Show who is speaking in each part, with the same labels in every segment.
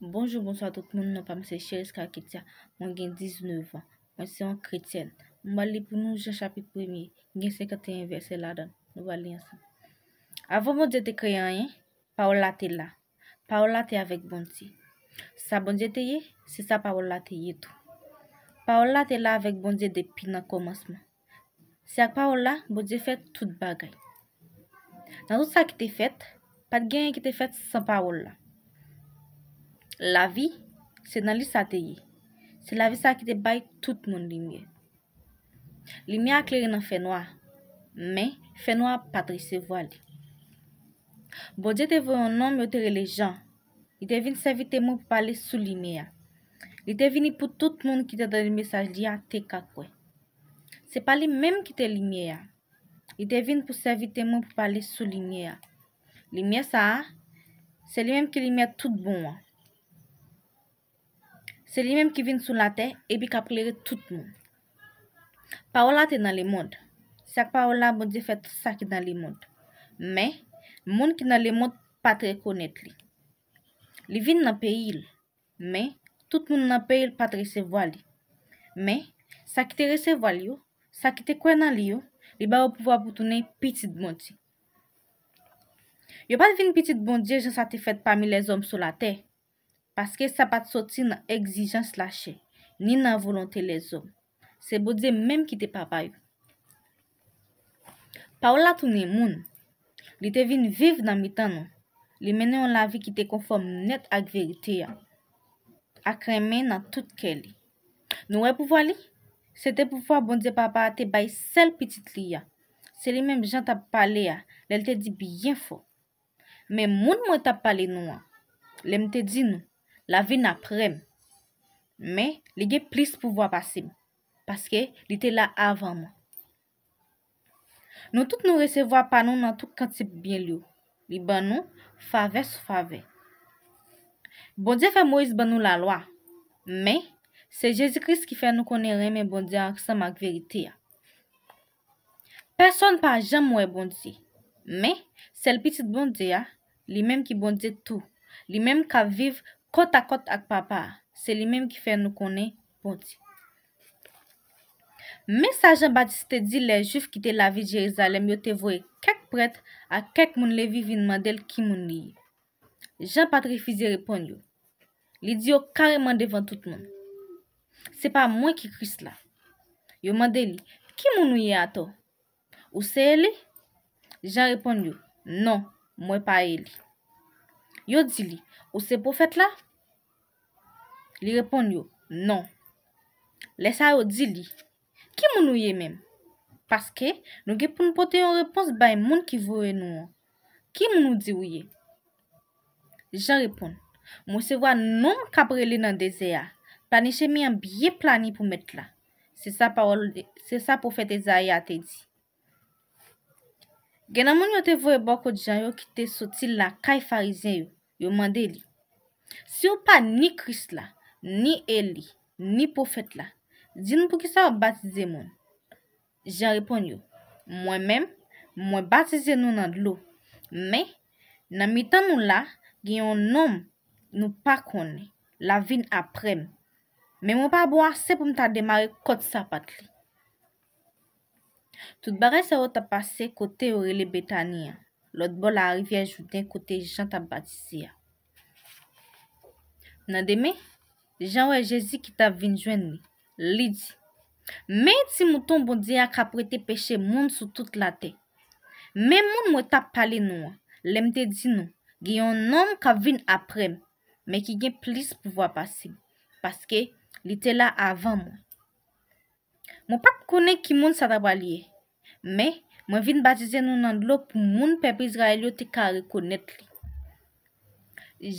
Speaker 1: Bonjou, bonjou a tout moun nou pa mse Sheris Kakitia, mwen gen 19 an, mwen se yon kretyen. Mwen li pou nou jen chapi premi, gen se kate yon verse la dan, mwen li yon san. Avon mwen je te kreyan yon, paola te la, paola te avek bon ti. Sa bonje te ye, se sa paola te ye tou. Paola te la avek bonje depi nan komansman. Se ak paola, bonje fet tout bagay. Nan tout sa ki te fet, pat gen yon ki te fet san paola. La vi, se nan li sa te yi. Se la vi sa ki te bay tout moun li miye. Li miye akleri nan fè noa. Men, fè noa patri se vo ali. Bodje te vwe yon nom yo te relejan. I te vin servite moun pou pale sou li miye. I te vini pou tout moun ki te dade mesaj diya te kakwe. Se pa li mèm ki te li miye ya. I te vin pou servite moun pou pale sou li miye ya. Li miye sa a, se li mèm ki li miye tout bon wan. Se li menm ki vin sou la tè, ebi ka plere tout moun. Pa wala te nan li moun. Sek pa wala moun di fèt sak nan li moun. Men, moun ki nan li moun patre konet li. Li vin nan peyil. Men, tout moun nan peyil patre resevoa li. Men, sak te resevoa li yo, sak te kwen nan li yo, li ba wapouwa pou tounen pitid moun ti. Yo pat vin pitid moun di jen sa te fèt pa mi les om sou la tè. paske sa pat soti nan egzijans lache, ni nan volonte le zon. Se bodze menm ki te papa yo. Paola tou ne moun, li te vin viv nan mitan yo. Li menm yo la vi ki te konform net ak verite ya. Ak remen nan tout ke li. Nou e pouvo li? Se te pouvo a bondze papa a te bay sel pitit li ya. Se li menm jan tap pale ya, li el te di byen fo. Men moun moun tap pale nou an. Li m te di nou. la vin aprem. Me, li ge plis pou vo apasim, paske li te la avanman. Nou tout nou resevo apanon nan tout kantip biye liyo. Li banon, fave sou fave. Bondye fe mwese banon la loa, me, se Jezi Kris ki fe nou konere me bondye ak sa mak verite ya. Person pa jam mwe bondye, me, sel pitit bondye ya, li menm ki bondye tou, li menm ka viv Kot akot ak papa, se li menm ki fè nou konen, pon ti. Mesajan Batiste di le juf ki te lavi Jerizalem yo te voye kek pret a kek moun levi vin mandel ki moun liye. Jan Patrifizi repon yo. Li di yo kareman devan tout moun. Se pa mwen ki kris la. Yo mandeli, ki moun liye ato? Ou se ele? Jan repon yo, non, mwen pa ele. Yo di li, ou se pou fèt la? Li repon yo, non. Lesa yo di li, ki moun ou ye men? Paske, nou ge pou nou pote yon repons bay moun ki vowe nou an. Ki moun ou di ou ye? Jan repon, moun se vwa non kabre li nan deze ya. Plani che mi an biye plani pou met la. Se sa pou fèt e zaye a te di. Genan moun yo te vowe boko di jan yo ki te soti la kay farize yo. Yo mande li. Si yo pa ni krist la, ni eli, ni pofet la, di nou pou ki sa yo batize moun. Jan repon yo, mwen men, mwen batize nou nan lo. Me, nan mi tan nou la, gen yon nom nou pa kone, la vin aprem. Me mwen pa aboua se pou mta demare kote sa patli. Tout bare se yo ta pase kote yore li betaniyan. Lot bol a arrivi a joute kote jant a batisi ya. Nan de me, janwe Jezi ki ta vin jwen mi, li di. Me ti mouton bon di ya ka prete peche moun sou tout la te. Me moun mouta pale noua, lem te di nou, geyon nan mou ka vin aprem, me ki gen plis pouwa pasi, paske li te la avan mou. Mou pat kone ki moun sa taba liye, me, mwen vin batize nou nan lo pou moun pepiz ra el yo te ka rekonet li.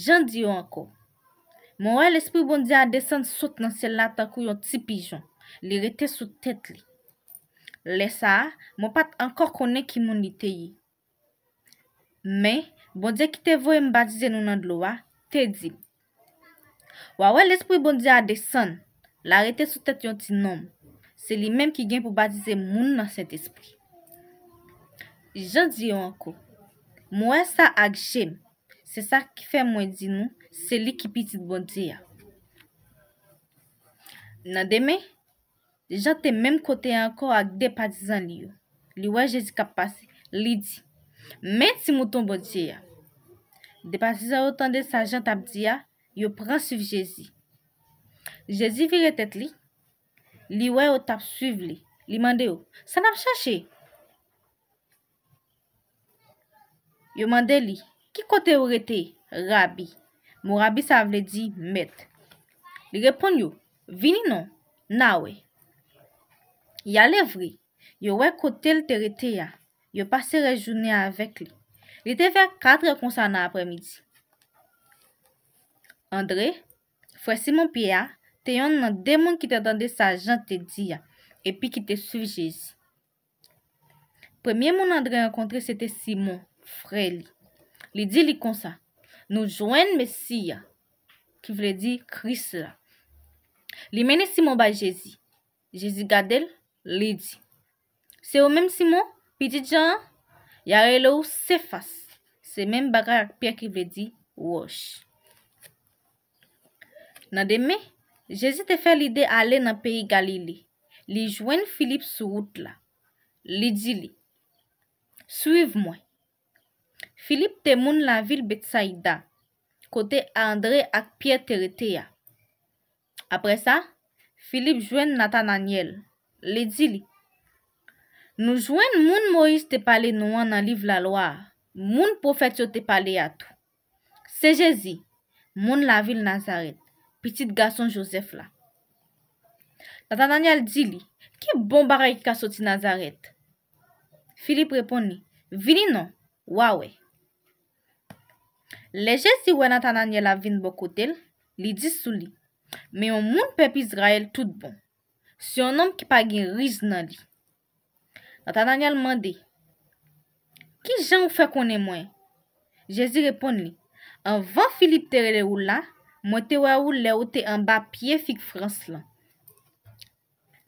Speaker 1: Jan di yo anko, mwen wè l'esprit bondi a desen sot nan sel la takou yon ti pijon, li rete sot tet li. Le sa, mwen pat anko konen ki moun li te yi. Mwen, bondi a ki te voye mbatize nou nan lo wa, te di. Wè wè l'esprit bondi a desen, la rete sot tet yon ti nom, se li menm ki gen pou batize moun nan set esprit. Jan di yo anko, mwen sa ak jem, se sa ki fe mwen di nou, se li ki pitit bonti ya. Nan deme, jan te menm kote anko ak depatizan li yo, li wè Jezi kap pase, li di, men ti mouton bonti ya. Depatizan yo tande sa jan tap di ya, yo pransiv Jezi. Jezi vire tet li, li wè yo tap suiv li, li mande yo, san ap chache yo. Yo mande li, ki kote ou rete, rabi. Mou rabi sa vle di, met. Li repon yo, vini non, na we. Ya le vri, yo we kote l terete ya. Yo pase rejouni ya vek li. Li te vek kat rekon sa nan apremidi. Andre, fwe Simon pi ya, te yon nan demon ki te dande sa jan te di ya, epi ki te sujezi. Premye moun Andre yon kontre, se te Simon. Fre li. Li di li konsa. Nou jwen mesiya. Ki vle di kris la. Li meni Simon baye Jezi. Jezi gadel li di. Se ou meni Simon, piti jan. Ya re lou se fase. Se meni bagay akpia ki vle di wosh. Nan deme, Jezi te fè li de ale nan peyi galili. Li jwen Filip sou wout la. Li di li. Suiv mwen. Filip te moun la vil Bet Saida, kote André ak Pierre Tereteya. Apre sa, Filip jwen Nathan Aniel, le di li. Nou jwen moun Moïse te pale nouan nan Livlalois, moun profetio te pale yato. Sejezi, moun la vil Nazaret, pitit gason Josef la. Nathan Aniel di li, ki bon baray ki ka soti Nazaret? Filip repon ni, vili nou, wawè. Leje si wè Natananyel avin bokotel, li dis sou li, me yon moun pepi Izrael tout bon, si yon nom ki pagin riz nan li. Natananyel mande, ki jan ou fe konen mwen? Jezi repon li, an van Filip Terele ou la, mwen te wè ou le ou te an ba piye fik Frans lan.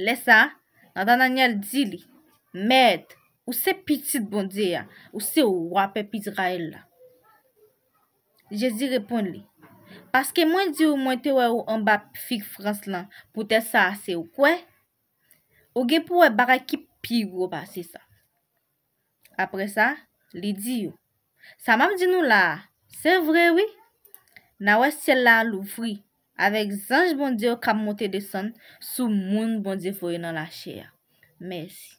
Speaker 1: Lesa, Natananyel di li, med, ou se pitit bonde ya, ou se ou wap pepi Izrael la. Je di repon li. Paske mwen di ou mwen te wè ou an bap fik frans lan, pwote sa ase ou kwen? Ou gen pou wè barakip pig wè ou basi sa. Apre sa, li di yo. Sa mam di nou la, se vre wè? Wi? Na wè sel la lou fri, avèk zanj bon di ou kap monte de san, sou moun bon di foye nan la chè ya. Mèsi.